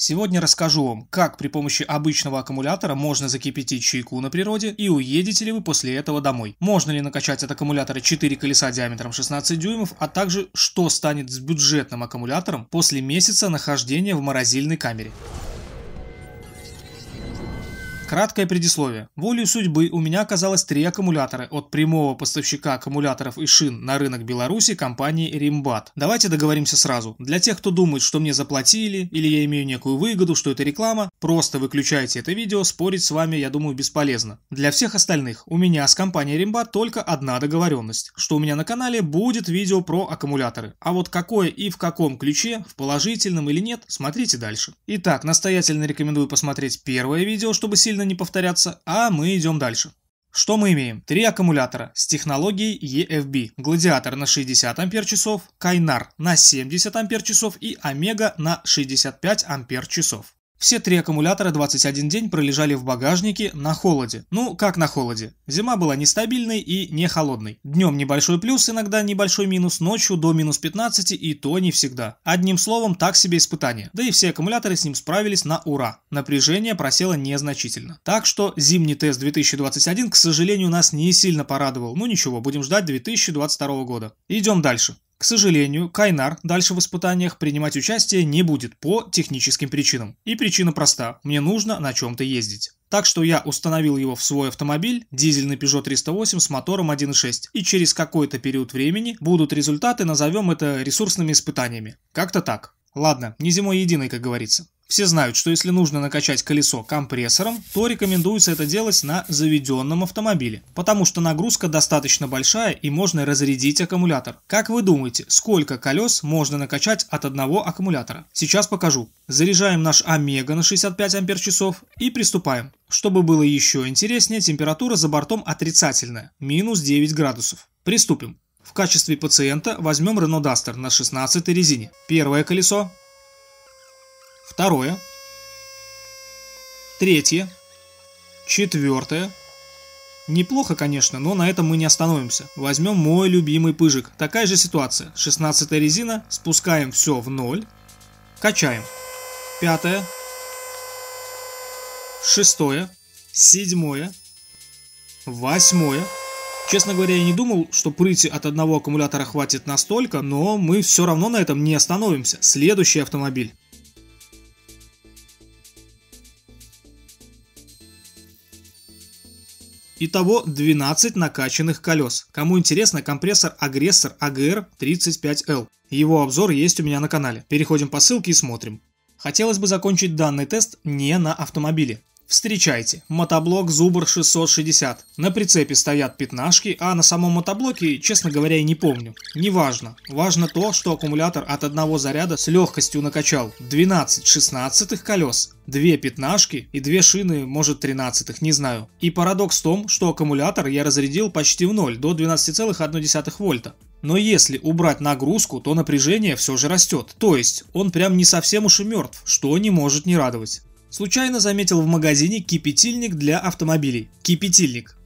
Сегодня расскажу вам, как при помощи обычного аккумулятора можно закипятить чайку на природе и уедете ли вы после этого домой. Можно ли накачать от аккумулятора 4 колеса диаметром 16 дюймов, а также что станет с бюджетным аккумулятором после месяца нахождения в морозильной камере. Краткое предисловие. Волей судьбы у меня оказалось три аккумулятора от прямого поставщика аккумуляторов и шин на рынок Беларуси компании Римбат. Давайте договоримся сразу. Для тех, кто думает, что мне заплатили или я имею некую выгоду, что это реклама, просто выключайте это видео, спорить с вами, я думаю, бесполезно. Для всех остальных, у меня с компанией Римбат только одна договоренность, что у меня на канале будет видео про аккумуляторы. А вот какое и в каком ключе, в положительном или нет, смотрите дальше. Итак, настоятельно рекомендую посмотреть первое видео, чтобы сильно сильно не повторяться, а мы идем дальше. Что мы имеем? Три аккумулятора с технологией EFB. Гладиатор на 60 ампер-часов, Кайнар на 70 ампер-часов и Омега на 65 ампер-часов. Все три аккумулятора 21 день пролежали в багажнике на холоде. Ну, как на холоде. Зима была нестабильной и не холодной. Днем небольшой плюс, иногда небольшой минус, ночью до минус 15 и то не всегда. Одним словом, так себе испытание. Да и все аккумуляторы с ним справились на ура. Напряжение просело незначительно. Так что зимний тест 2021, к сожалению, нас не сильно порадовал. Ну ничего, будем ждать 2022 года. Идем дальше. К сожалению, Кайнар дальше в испытаниях принимать участие не будет по техническим причинам. И причина проста – мне нужно на чем-то ездить. Так что я установил его в свой автомобиль, дизельный Peugeot 308 с мотором 1.6, и через какой-то период времени будут результаты, назовем это ресурсными испытаниями. Как-то так. Ладно, не зимой единой, как говорится. Все знают, что если нужно накачать колесо компрессором, то рекомендуется это делать на заведенном автомобиле, потому что нагрузка достаточно большая и можно разрядить аккумулятор. Как вы думаете, сколько колес можно накачать от одного аккумулятора? Сейчас покажу. Заряжаем наш Омега на 65 ампер-часов и приступаем. Чтобы было еще интереснее, температура за бортом отрицательная, минус 9 градусов. Приступим. В качестве пациента возьмем Renault Duster на 16 резине. Первое колесо, второе, третье, четвертое. Неплохо, конечно, но на этом мы не остановимся. Возьмем мой любимый пыжик. Такая же ситуация. 16 резина, спускаем все в ноль, качаем. Пятое, шестое, седьмое, восьмое. Честно говоря, я не думал, что прыти от одного аккумулятора хватит настолько, но мы все равно на этом не остановимся. Следующий автомобиль. Итого 12 накачанных колес. Кому интересно, компрессор Агрессор AGR35L. А Его обзор есть у меня на канале. Переходим по ссылке и смотрим. Хотелось бы закончить данный тест не на автомобиле. Встречайте, мотоблок Зубр 660. На прицепе стоят пятнашки, а на самом мотоблоке, честно говоря, и не помню. Неважно. Важно то, что аккумулятор от одного заряда с легкостью накачал 12 16 колес, две пятнашки и две шины, может 13 не знаю. И парадокс в том, что аккумулятор я разрядил почти в ноль, до 12,1 вольта. Но если убрать нагрузку, то напряжение все же растет. То есть он прям не совсем уж и мертв, что не может не радовать. Случайно заметил в магазине кипятильник для автомобилей. Кипятильник.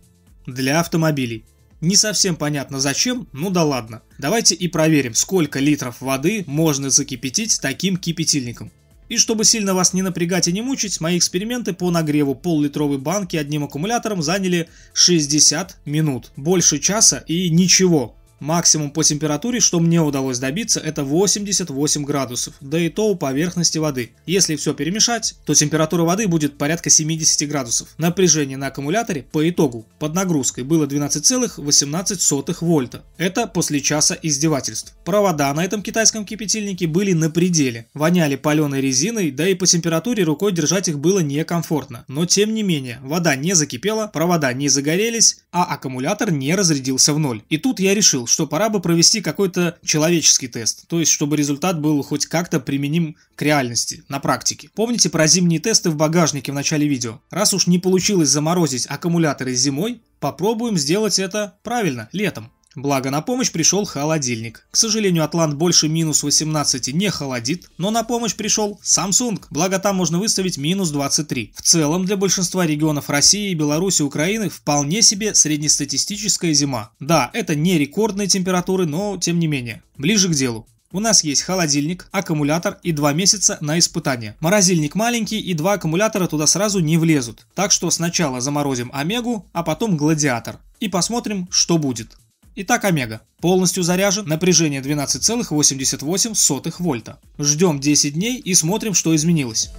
Для автомобилей. Не совсем понятно зачем, ну да ладно. Давайте и проверим, сколько литров воды можно закипятить таким кипятильником. И чтобы сильно вас не напрягать и не мучить, мои эксперименты по нагреву пол-литровой банки одним аккумулятором заняли 60 минут. Больше часа и ничего. Максимум по температуре, что мне удалось добиться, это 88 градусов, да и то у поверхности воды. Если все перемешать, то температура воды будет порядка 70 градусов. Напряжение на аккумуляторе по итогу под нагрузкой было 12,18 вольта. Это после часа издевательств. Провода на этом китайском кипятильнике были на пределе. Воняли паленой резиной, да и по температуре рукой держать их было некомфортно. Но тем не менее, вода не закипела, провода не загорелись, а аккумулятор не разрядился в ноль. И тут я решил, что пора бы провести какой-то человеческий тест, то есть чтобы результат был хоть как-то применим к реальности, на практике. Помните про зимние тесты в багажнике в начале видео? Раз уж не получилось заморозить аккумуляторы зимой, попробуем сделать это правильно, летом. Благо на помощь пришел холодильник. К сожалению, Атлант больше минус 18 не холодит, но на помощь пришел Samsung, благо там можно выставить минус 23. В целом, для большинства регионов России, Беларуси, Украины вполне себе среднестатистическая зима. Да, это не рекордные температуры, но тем не менее. Ближе к делу. У нас есть холодильник, аккумулятор и два месяца на испытание. Морозильник маленький и два аккумулятора туда сразу не влезут. Так что сначала заморозим Омегу, а потом Гладиатор. И посмотрим, что будет. Итак, Омега. Полностью заряжен, напряжение 12,88 вольта. Ждем 10 дней и смотрим, что изменилось.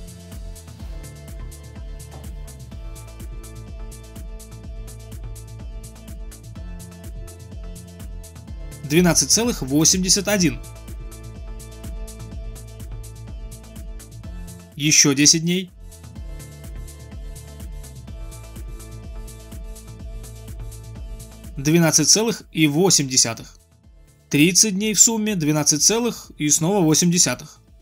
Двенадцать целых восемьдесят один. Еще десять дней. 12,8. 30 дней в сумме 12, и снова 8.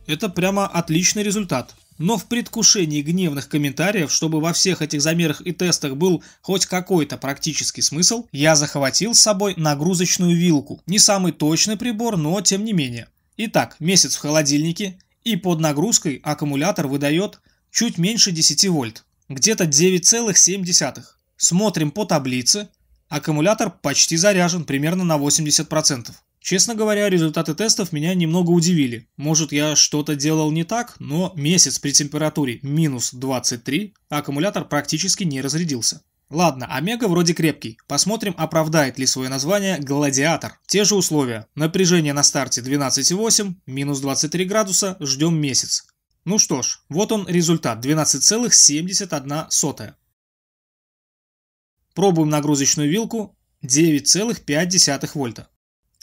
Это прямо отличный результат. Но в предвкушении гневных комментариев, чтобы во всех этих замерах и тестах был хоть какой-то практический смысл, я захватил с собой нагрузочную вилку. Не самый точный прибор, но тем не менее. Итак, месяц в холодильнике, и под нагрузкой аккумулятор выдает чуть меньше 10 вольт, где-то 9,7. Смотрим по таблице, Аккумулятор почти заряжен, примерно на 80%. Честно говоря, результаты тестов меня немного удивили. Может, я что-то делал не так, но месяц при температуре минус 23 аккумулятор практически не разрядился. Ладно, Омега вроде крепкий. Посмотрим, оправдает ли свое название Гладиатор. Те же условия. Напряжение на старте 12,8, минус 23 градуса, ждем месяц. Ну что ж, вот он результат 12,71. Пробуем нагрузочную вилку 9,5 вольта.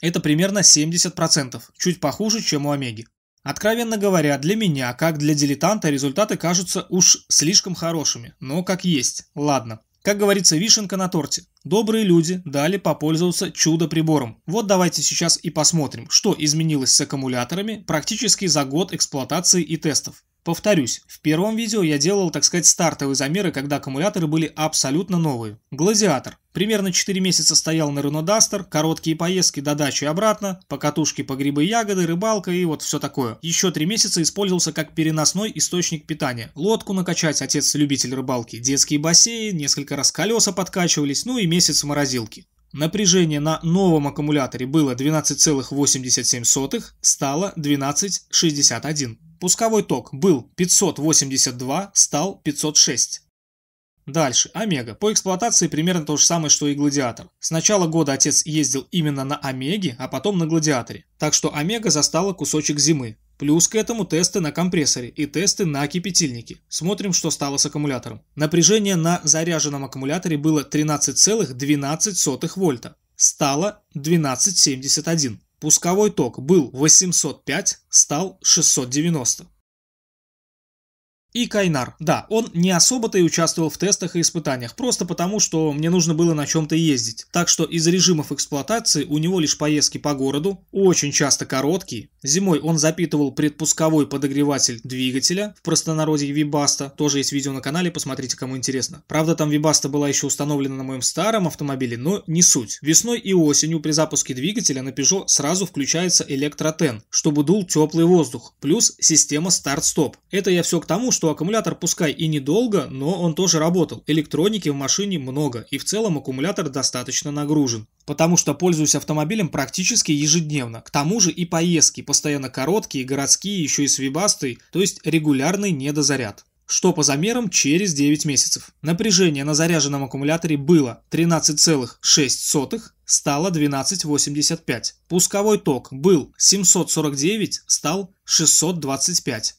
Это примерно 70%, чуть похуже, чем у Омеги. Откровенно говоря, для меня, как для дилетанта, результаты кажутся уж слишком хорошими, но как есть, ладно. Как говорится, вишенка на торте. Добрые люди дали попользоваться чудо-прибором. Вот давайте сейчас и посмотрим, что изменилось с аккумуляторами практически за год эксплуатации и тестов. Повторюсь, в первом видео я делал, так сказать, стартовые замеры, когда аккумуляторы были абсолютно новые. Гладиатор. Примерно 4 месяца стоял на Renault дастер, короткие поездки до дачи и обратно, покатушки по грибы и ягоды, рыбалка и вот все такое. Еще 3 месяца использовался как переносной источник питания. Лодку накачать, отец-любитель рыбалки, детские бассейн, несколько раз колеса подкачивались, ну и месяц в морозилке. Напряжение на новом аккумуляторе было 12,87, стало 12,61. Пусковой ток был 582, стал 506. Дальше. Омега. По эксплуатации примерно то же самое, что и Гладиатор. С начала года отец ездил именно на Омеге, а потом на Гладиаторе. Так что Омега застала кусочек зимы. Плюс к этому тесты на компрессоре и тесты на кипятильнике. Смотрим, что стало с аккумулятором. Напряжение на заряженном аккумуляторе было 13,12 вольта. Стало 1271. Пусковой ток был 805, стал 690 и Кайнар. Да, он не особо-то и участвовал в тестах и испытаниях, просто потому, что мне нужно было на чем-то ездить. Так что из режимов эксплуатации у него лишь поездки по городу, очень часто короткие. Зимой он запитывал предпусковой подогреватель двигателя, в простонародье Вибаста, тоже есть видео на канале, посмотрите, кому интересно. Правда, там Вибаста была еще установлена на моем старом автомобиле, но не суть. Весной и осенью при запуске двигателя на Peugeot сразу включается электротен, чтобы дул теплый воздух, плюс система старт-стоп. Это я все к тому, что аккумулятор пускай и недолго, но он тоже работал. Электроники в машине много, и в целом аккумулятор достаточно нагружен. Потому что пользуюсь автомобилем практически ежедневно. К тому же и поездки постоянно короткие, городские, еще и свибастые, то есть регулярный недозаряд что по замерам через 9 месяцев. Напряжение на заряженном аккумуляторе было 13,6, стало 12,85. Пусковой ток был 749, стал 625.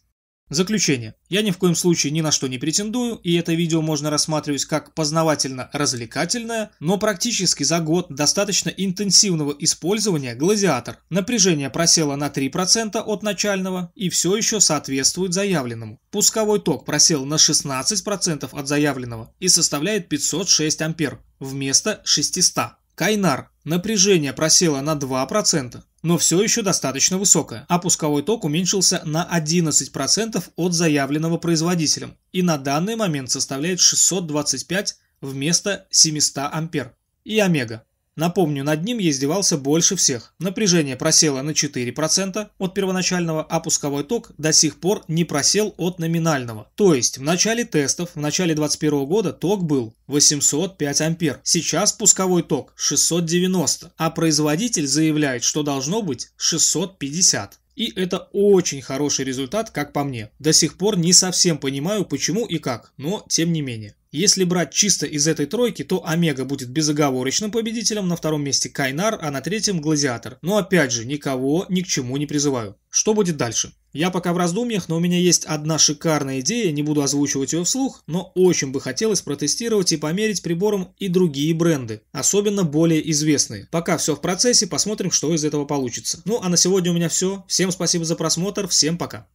Заключение. Я ни в коем случае ни на что не претендую, и это видео можно рассматривать как познавательно-развлекательное, но практически за год достаточно интенсивного использования «Гладиатор». Напряжение просело на 3% от начального и все еще соответствует заявленному. Пусковой ток просел на 16% от заявленного и составляет 506 ампер вместо 600. Кайнар. Напряжение просело на 2%, но все еще достаточно высокое, а пусковой ток уменьшился на 11% от заявленного производителем и на данный момент составляет 625 вместо 700 ампер. И Омега. Напомню, над ним я издевался больше всех. Напряжение просело на 4% от первоначального, а пусковой ток до сих пор не просел от номинального. То есть в начале тестов, в начале 2021 года ток был 805 ампер. Сейчас пусковой ток 690, а производитель заявляет, что должно быть 650. И это очень хороший результат, как по мне. До сих пор не совсем понимаю, почему и как, но тем не менее. Если брать чисто из этой тройки, то Омега будет безоговорочным победителем, на втором месте Кайнар, а на третьем Гладиатор. Но опять же, никого ни к чему не призываю. Что будет дальше? Я пока в раздумьях, но у меня есть одна шикарная идея, не буду озвучивать ее вслух, но очень бы хотелось протестировать и померить прибором и другие бренды, особенно более известные. Пока все в процессе, посмотрим, что из этого получится. Ну а на сегодня у меня все. Всем спасибо за просмотр, всем пока.